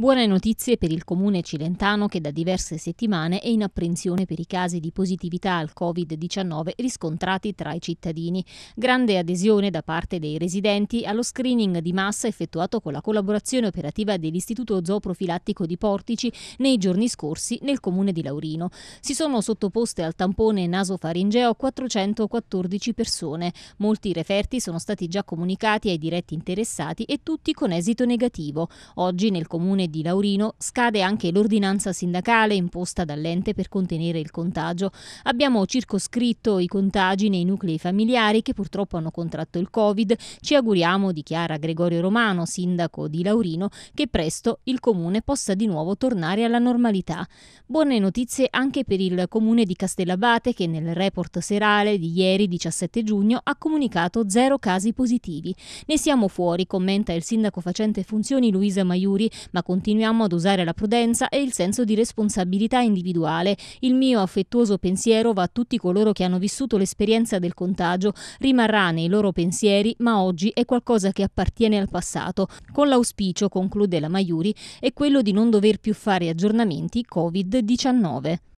Buone notizie per il comune cilentano che da diverse settimane è in apprensione per i casi di positività al Covid-19 riscontrati tra i cittadini. Grande adesione da parte dei residenti allo screening di massa effettuato con la collaborazione operativa dell'Istituto Zooprofilattico di Portici nei giorni scorsi nel comune di Laurino. Si sono sottoposte al tampone nasofaringeo 414 persone. Molti referti sono stati già comunicati ai diretti interessati e tutti con esito negativo. Oggi nel comune di di Laurino scade anche l'ordinanza sindacale imposta dall'ente per contenere il contagio. Abbiamo circoscritto i contagi nei nuclei familiari che purtroppo hanno contratto il Covid. Ci auguriamo, dichiara Gregorio Romano, sindaco di Laurino, che presto il comune possa di nuovo tornare alla normalità. Buone notizie anche per il comune di Castellabate che nel report serale di ieri 17 giugno ha comunicato zero casi positivi. Ne siamo fuori, commenta il sindaco facente funzioni Luisa Maiuri, ma con continuiamo ad usare la prudenza e il senso di responsabilità individuale. Il mio affettuoso pensiero va a tutti coloro che hanno vissuto l'esperienza del contagio, rimarrà nei loro pensieri, ma oggi è qualcosa che appartiene al passato, con l'auspicio, conclude la Maiuri, è quello di non dover più fare aggiornamenti Covid-19.